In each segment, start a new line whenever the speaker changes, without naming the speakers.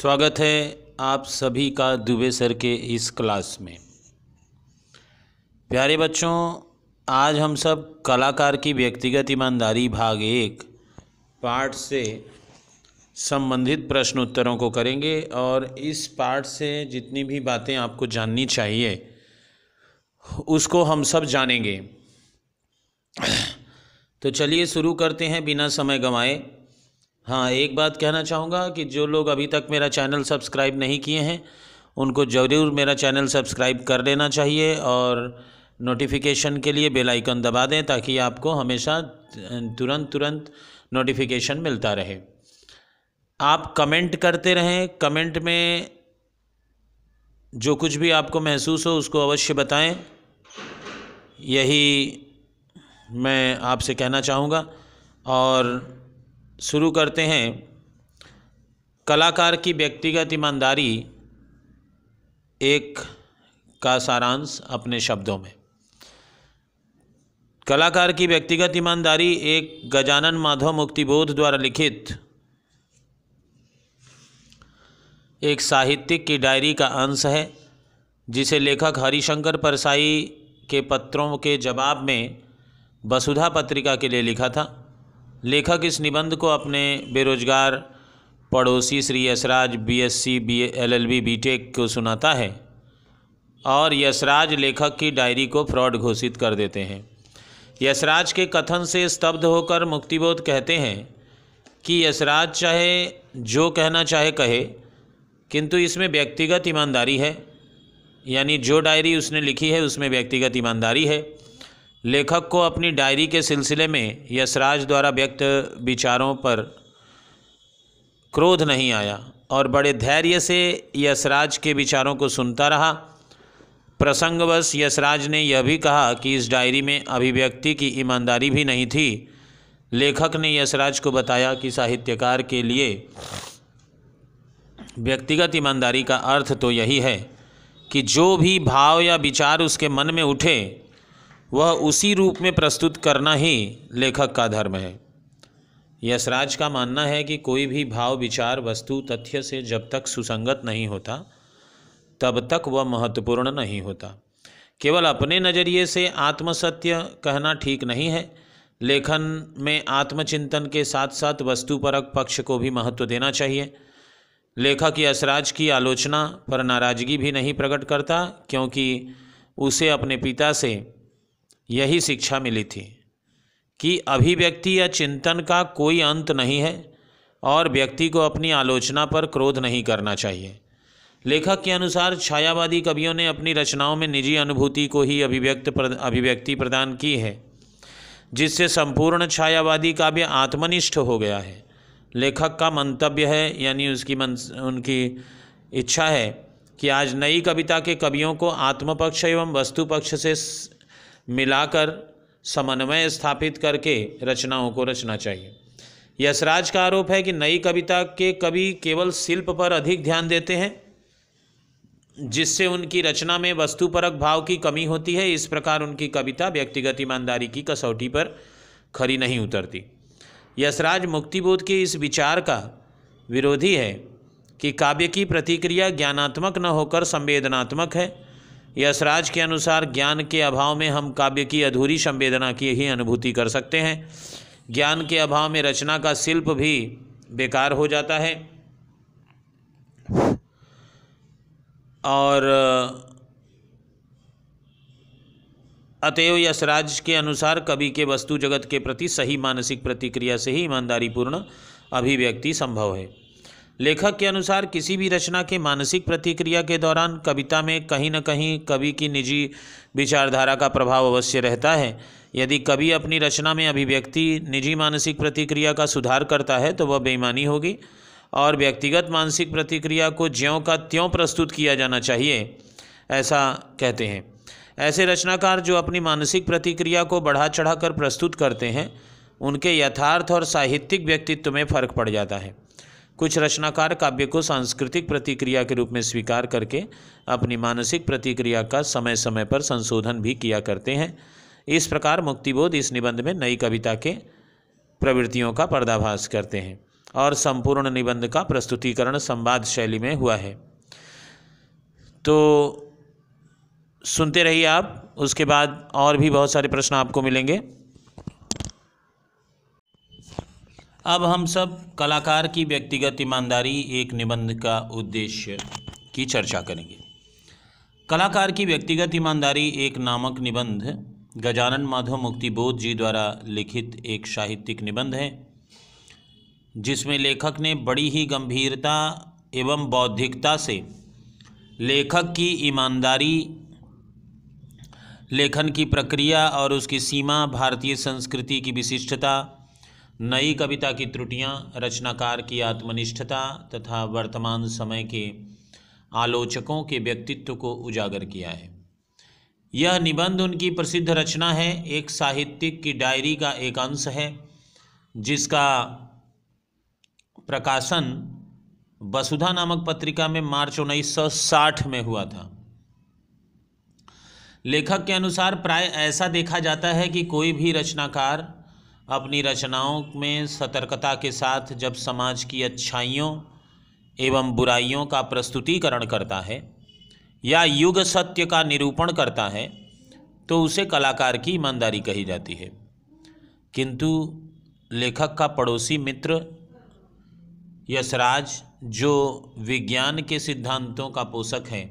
स्वागत है आप सभी का दुबे सर के इस क्लास में प्यारे बच्चों आज हम सब कलाकार की व्यक्तिगत ईमानदारी भाग एक पार्ट से संबंधित प्रश्न उत्तरों को करेंगे और इस पार्ट से जितनी भी बातें आपको जाननी चाहिए उसको हम सब जानेंगे तो चलिए शुरू करते हैं बिना समय गंवाए हाँ एक बात कहना चाहूँगा कि जो लोग अभी तक मेरा चैनल सब्सक्राइब नहीं किए हैं उनको ज़रूर मेरा चैनल सब्सक्राइब कर लेना चाहिए और नोटिफिकेशन के लिए बेल आइकन दबा दें ताकि आपको हमेशा तुरंत तुरंत नोटिफिकेशन मिलता रहे आप कमेंट करते रहें कमेंट में जो कुछ भी आपको महसूस हो उसको अवश्य बताएं यही मैं आपसे कहना चाहूँगा और शुरू करते हैं कलाकार की व्यक्तिगत ईमानदारी एक का सारांश अपने शब्दों में कलाकार की व्यक्तिगत ईमानदारी एक गजानन माधव मुक्तिबोध द्वारा लिखित एक साहित्यिक की डायरी का अंश है जिसे लेखक हरिशंकर परसाई के पत्रों के जवाब में वसुधा पत्रिका के लिए लिखा था लेखक इस निबंध को अपने बेरोजगार पड़ोसी Shri Yasraj BSc B B BTech को सुनाता है और यसराज लेखक की डायरी को फ्रॉड घोषित कर देते हैं यशराज के कथन से स्तब्ध होकर मुक्तिबोध कहते हैं कि यशराज चाहे जो कहना चाहे कहे किंतु इसमें व्यक्तिगत ईमानदारी है यानी जो डायरी उसने लिखी है उसमें व्यक्तिगत ईमानदारी है लेखक को अपनी डायरी के सिलसिले में यशराज द्वारा व्यक्त विचारों पर क्रोध नहीं आया और बड़े धैर्य से यशराज के विचारों को सुनता रहा प्रसंगवश यशराज ने यह भी कहा कि इस डायरी में अभिव्यक्ति की ईमानदारी भी नहीं थी लेखक ने यशराज को बताया कि साहित्यकार के लिए व्यक्तिगत ईमानदारी का अर्थ तो यही है कि जो भी भाव या विचार उसके मन में उठे वह उसी रूप में प्रस्तुत करना ही लेखक का धर्म है यशराज का मानना है कि कोई भी भाव विचार वस्तु तथ्य से जब तक सुसंगत नहीं होता तब तक वह महत्वपूर्ण नहीं होता केवल अपने नज़रिए से आत्मसत्य कहना ठीक नहीं है लेखन में आत्मचिंतन के साथ साथ वस्तुपरक पक्ष को भी महत्व देना चाहिए लेखक यशराज की आलोचना पर नाराज़गी भी नहीं प्रकट करता क्योंकि उसे अपने पिता से यही शिक्षा मिली थी कि अभिव्यक्ति या चिंतन का कोई अंत नहीं है और व्यक्ति को अपनी आलोचना पर क्रोध नहीं करना चाहिए लेखक के अनुसार छायावादी कवियों ने अपनी रचनाओं में निजी अनुभूति को ही अभिव्यक्त प्रद, अभिव्यक्ति प्रदान की है जिससे संपूर्ण छायावादी काव्य आत्मनिष्ठ हो गया है लेखक का मंतव्य है यानी उसकी मन उनकी इच्छा है कि आज नई कविता के कवियों को आत्मपक्ष एवं वस्तुपक्ष से मिलाकर समन्वय स्थापित करके रचनाओं को रचना चाहिए यशराज का आरोप है कि नई कविता के कवि केवल शिल्प पर अधिक ध्यान देते हैं जिससे उनकी रचना में वस्तुपरक भाव की कमी होती है इस प्रकार उनकी कविता व्यक्तिगत ईमानदारी की कसौटी पर खरी नहीं उतरती यशराज मुक्तिबोध के इस विचार का विरोधी है कि काव्य की प्रतिक्रिया ज्ञानात्मक न होकर संवेदनात्मक है यसराज के अनुसार ज्ञान के अभाव में हम काव्य की अधूरी संवेदना की ही अनुभूति कर सकते हैं ज्ञान के अभाव में रचना का शिल्प भी बेकार हो जाता है और अतएव यशराज के अनुसार कवि के वस्तु जगत के प्रति सही मानसिक प्रतिक्रिया से ही ईमानदारीपूर्ण अभिव्यक्ति संभव है लेखक के अनुसार किसी भी रचना के मानसिक प्रतिक्रिया के दौरान कविता में कहीं न कहीं कवि की निजी विचारधारा का प्रभाव अवश्य रहता है यदि कवि अपनी रचना में अभिव्यक्ति निजी मानसिक प्रतिक्रिया का सुधार करता है तो वह बेईमानी होगी और व्यक्तिगत मानसिक प्रतिक्रिया को ज्यों का त्यों प्रस्तुत किया जाना चाहिए ऐसा कहते हैं ऐसे रचनाकार जो अपनी मानसिक प्रतिक्रिया को बढ़ा चढ़ा प्रस्तुत करते हैं उनके यथार्थ और साहित्यिक व्यक्तित्व में फ़र्क पड़ जाता है कुछ रचनाकार काव्य को सांस्कृतिक प्रतिक्रिया के रूप में स्वीकार करके अपनी मानसिक प्रतिक्रिया का समय समय पर संशोधन भी किया करते हैं इस प्रकार मुक्तिबोध इस निबंध में नई कविता के प्रवृत्तियों का पर्दाभास करते हैं और संपूर्ण निबंध का प्रस्तुतिकरण संवाद शैली में हुआ है तो सुनते रहिए आप उसके बाद और भी बहुत सारे प्रश्न आपको मिलेंगे अब हम सब कलाकार की व्यक्तिगत ईमानदारी एक निबंध का उद्देश्य की चर्चा करेंगे कलाकार की व्यक्तिगत ईमानदारी एक नामक निबंध गजानन माधव मुक्ति बोध जी द्वारा लिखित एक साहित्यिक निबंध है जिसमें लेखक ने बड़ी ही गंभीरता एवं बौद्धिकता से लेखक की ईमानदारी लेखन की प्रक्रिया और उसकी सीमा भारतीय संस्कृति की विशिष्टता नई कविता की त्रुटियां रचनाकार की आत्मनिष्ठता तथा वर्तमान समय के आलोचकों के व्यक्तित्व को उजागर किया है यह निबंध उनकी प्रसिद्ध रचना है एक साहित्यिक की डायरी का एक अंश है जिसका प्रकाशन वसुधा नामक पत्रिका में मार्च 1960 में हुआ था लेखक के अनुसार प्राय ऐसा देखा जाता है कि कोई भी रचनाकार अपनी रचनाओं में सतर्कता के साथ जब समाज की अच्छाइयों एवं बुराइयों का प्रस्तुतिकरण करता है या युग सत्य का निरूपण करता है तो उसे कलाकार की ईमानदारी कही जाती है किंतु लेखक का पड़ोसी मित्र यशराज जो विज्ञान के सिद्धांतों का पोषक है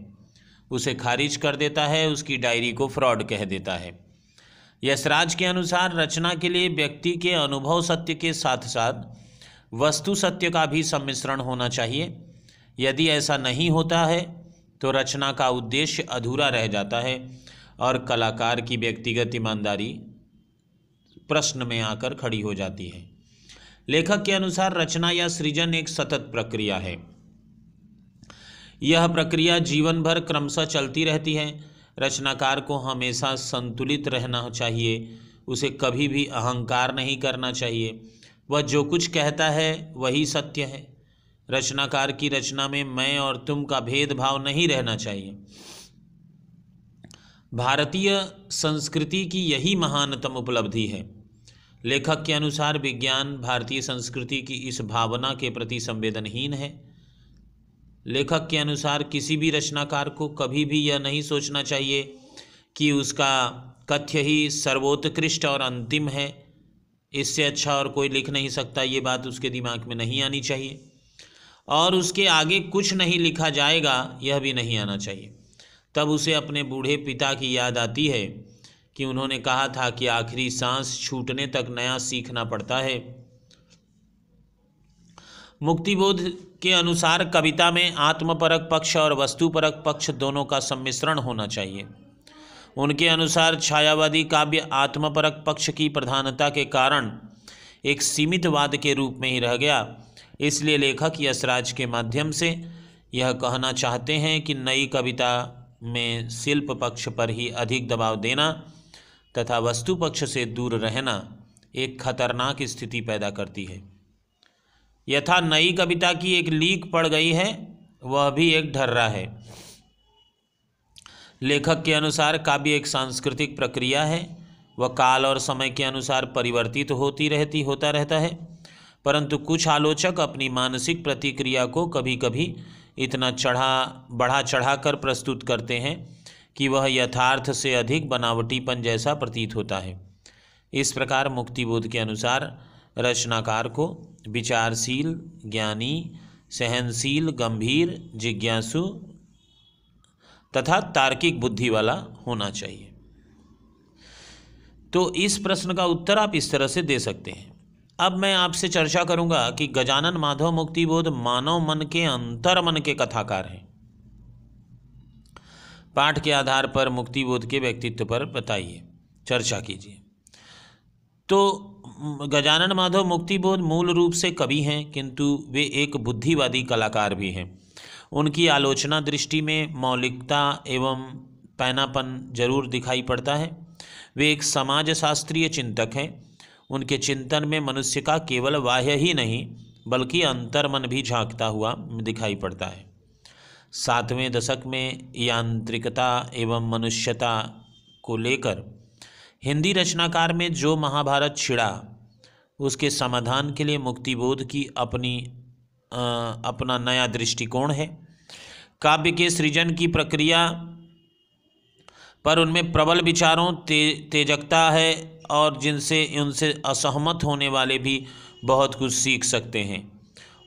उसे खारिज कर देता है उसकी डायरी को फ्रॉड कह देता है यशराज के अनुसार रचना के लिए व्यक्ति के अनुभव सत्य के साथ साथ वस्तु सत्य का भी सम्मिश्रण होना चाहिए यदि ऐसा नहीं होता है तो रचना का उद्देश्य अधूरा रह जाता है और कलाकार की व्यक्तिगत ईमानदारी प्रश्न में आकर खड़ी हो जाती है लेखक के अनुसार रचना या सृजन एक सतत प्रक्रिया है यह प्रक्रिया जीवन भर क्रमशः चलती रहती है रचनाकार को हमेशा संतुलित रहना चाहिए उसे कभी भी अहंकार नहीं करना चाहिए वह जो कुछ कहता है वही सत्य है रचनाकार की रचना में मैं और तुम का भेदभाव नहीं रहना चाहिए भारतीय संस्कृति की यही महानतम उपलब्धि है लेखक के अनुसार विज्ञान भारतीय संस्कृति की इस भावना के प्रति संवेदनहीन है लेखक के अनुसार किसी भी रचनाकार को कभी भी यह नहीं सोचना चाहिए कि उसका कथ्य ही सर्वोत्कृष्ट और अंतिम है इससे अच्छा और कोई लिख नहीं सकता ये बात उसके दिमाग में नहीं आनी चाहिए और उसके आगे कुछ नहीं लिखा जाएगा यह भी नहीं आना चाहिए तब उसे अपने बूढ़े पिता की याद आती है कि उन्होंने कहा था कि आखिरी सांस छूटने तक नया सीखना पड़ता है मुक्तिबोध के अनुसार कविता में आत्मपरक पक्ष और वस्तुपरक पक्ष दोनों का सम्मिश्रण होना चाहिए उनके अनुसार छायावादी काव्य आत्मपरक पक्ष की प्रधानता के कारण एक सीमित वाद के रूप में ही रह गया इसलिए लेखक यशराज के माध्यम से यह कहना चाहते हैं कि नई कविता में शिल्प पक्ष पर ही अधिक दबाव देना तथा वस्तु पक्ष से दूर रहना एक खतरनाक स्थिति पैदा करती है यथा नई कविता की एक लीक पड़ गई है वह भी एक ढर्रा है लेखक के अनुसार काव्य एक सांस्कृतिक प्रक्रिया है वह काल और समय के अनुसार परिवर्तित होती रहती होता रहता है परंतु कुछ आलोचक अपनी मानसिक प्रतिक्रिया को कभी कभी इतना चढ़ा बढ़ा चढ़ा कर प्रस्तुत करते हैं कि वह यथार्थ से अधिक बनावटीपन जैसा प्रतीत होता है इस प्रकार मुक्तिबोध के अनुसार रचनाकार को विचारशील ज्ञानी सहनशील गंभीर जिज्ञासु तथा तार्किक बुद्धि वाला होना चाहिए तो इस प्रश्न का उत्तर आप इस तरह से दे सकते हैं अब मैं आपसे चर्चा करूंगा कि गजानन माधव मुक्तिबोध मानव मन के अंतर मन के कथाकार हैं पाठ के आधार पर मुक्तिबोध के व्यक्तित्व पर बताइए चर्चा कीजिए तो गजानन माधव मुक्तिबोध मूल रूप से कवि हैं किंतु वे एक बुद्धिवादी कलाकार भी हैं उनकी आलोचना दृष्टि में मौलिकता एवं पैनापन जरूर दिखाई पड़ता है वे एक समाज शास्त्रीय चिंतक हैं उनके चिंतन में मनुष्य का केवल बाह्य ही नहीं बल्कि अंतर्मन भी झांकता हुआ दिखाई पड़ता है सातवें दशक में यांत्रिकता एवं मनुष्यता को लेकर हिंदी रचनाकार में जो महाभारत छिड़ा उसके समाधान के लिए मुक्तिबोध की अपनी आ, अपना नया दृष्टिकोण है काव्य के सृजन की प्रक्रिया पर उनमें प्रबल विचारों ते, तेजकता है और जिनसे उनसे असहमत होने वाले भी बहुत कुछ सीख सकते हैं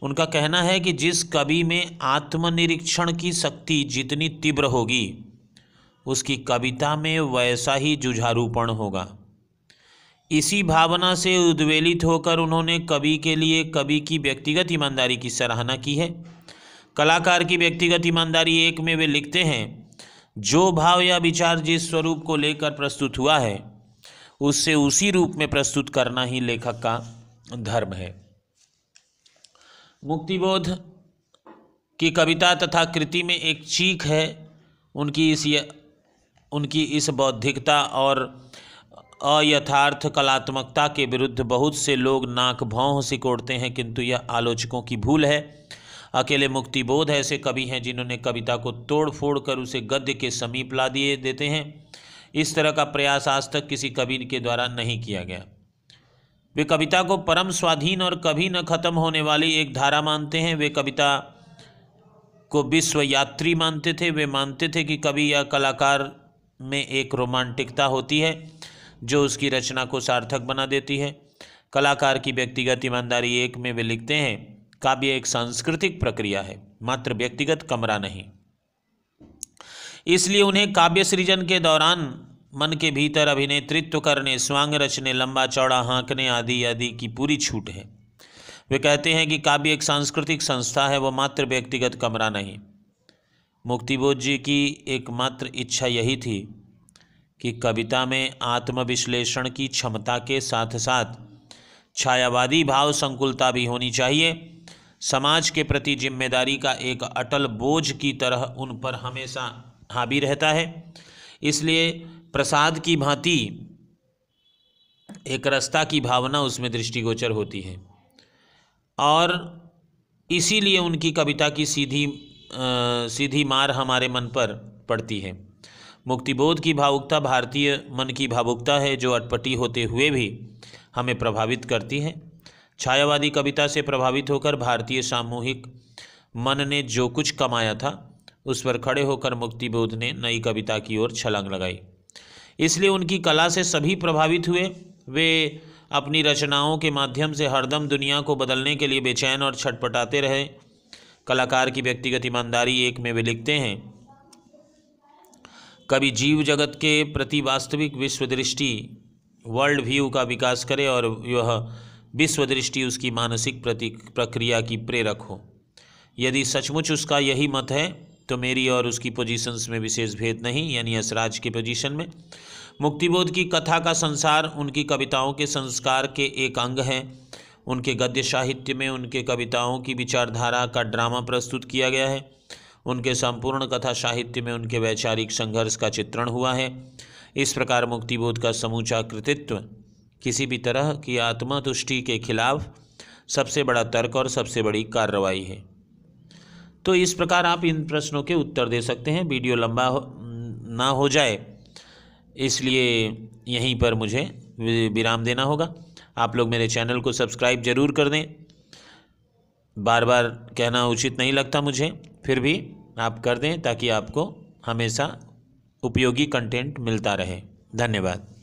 उनका कहना है कि जिस कवि में आत्मनिरीक्षण की शक्ति जितनी तीव्र होगी उसकी कविता में वैसा ही जुझारूपण होगा इसी भावना से उद्वेलित होकर उन्होंने कवि के लिए कवि की व्यक्तिगत ईमानदारी की सराहना की है कलाकार की व्यक्तिगत ईमानदारी एक में वे लिखते हैं जो भाव या विचार जिस स्वरूप को लेकर प्रस्तुत हुआ है उससे उसी रूप में प्रस्तुत करना ही लेखक का धर्म है मुक्तिबोध की कविता तथा कृति में एक चीख है उनकी इस उनकी इस बौद्धिकता और अयथार्थ कलात्मकता के विरुद्ध बहुत से लोग नाक भौं सिकोड़ते हैं किंतु यह आलोचकों की भूल है अकेले मुक्तिबोध ऐसे कवि हैं जिन्होंने कविता को तोड़ फोड़ कर उसे गद्य के समीप ला दिए देते हैं इस तरह का प्रयास आज तक किसी कवि के द्वारा नहीं किया गया वे कविता को परम स्वाधीन और कभी न खत्म होने वाली एक धारा मानते हैं वे कविता को विश्व यात्री मानते थे वे मानते थे कि कवि या कलाकार में एक रोमांटिकता होती है जो उसकी रचना को सार्थक बना देती है कलाकार की व्यक्तिगत ईमानदारी एक में वे लिखते हैं काव्य एक सांस्कृतिक प्रक्रिया है मात्र व्यक्तिगत कमरा नहीं इसलिए उन्हें काव्य सृजन के दौरान मन के भीतर अभिनेतृत्व करने स्वांग रचने लंबा चौड़ा हाँकने आदि आदि की पूरी छूट है वे कहते हैं कि काव्य एक सांस्कृतिक संस्था है वह मात्र व्यक्तिगत कमरा नहीं मुक्तिबोध जी की एकमात्र इच्छा यही थी कि कविता में आत्मविश्लेषण की क्षमता के साथ साथ छायावादी भाव संकुलता भी होनी चाहिए समाज के प्रति जिम्मेदारी का एक अटल बोझ की तरह उन पर हमेशा हावी रहता है इसलिए प्रसाद की भांति एक रस्ता की भावना उसमें दृष्टिगोचर होती है और इसीलिए उनकी कविता की सीधी सीधी मार हमारे मन पर पड़ती है मुक्तिबोध की भावुकता भारतीय मन की भावुकता है जो अटपटी होते हुए भी हमें प्रभावित करती है छायावादी कविता से प्रभावित होकर भारतीय सामूहिक मन ने जो कुछ कमाया था उस पर खड़े होकर मुक्तिबोध ने नई कविता की ओर छलांग लगाई इसलिए उनकी कला से सभी प्रभावित हुए वे अपनी रचनाओं के माध्यम से हरदम दुनिया को बदलने के लिए बेचैन और छटपटाते रहे कलाकार की व्यक्तिगत ईमानदारी एक में वे लिखते हैं कभी जीव जगत के प्रति वास्तविक विश्व दृष्टि वर्ल्ड व्यू का विकास करे और यह विश्व दृष्टि उसकी मानसिक प्रति प्रक्रिया की प्रेरक हो यदि सचमुच उसका यही मत है तो मेरी और उसकी पोजीशंस में विशेष भेद नहीं यानी असराज के पोजीशन में मुक्तिबोध की कथा का संसार उनकी कविताओं के संस्कार के एक अंग हैं उनके गद्य साहित्य में उनके कविताओं की विचारधारा का ड्रामा प्रस्तुत किया गया है उनके संपूर्ण कथा साहित्य में उनके वैचारिक संघर्ष का चित्रण हुआ है इस प्रकार मुक्तिबोध का समूचा कृतित्व किसी भी तरह की आत्मतुष्टि के खिलाफ सबसे बड़ा तर्क और सबसे बड़ी कार्रवाई है तो इस प्रकार आप इन प्रश्नों के उत्तर दे सकते हैं वीडियो लंबा हो, ना हो जाए इसलिए यहीं पर मुझे विराम देना होगा आप लोग मेरे चैनल को सब्सक्राइब ज़रूर कर दें बार बार कहना उचित नहीं लगता मुझे फिर भी आप कर दें ताकि आपको हमेशा उपयोगी कंटेंट मिलता रहे धन्यवाद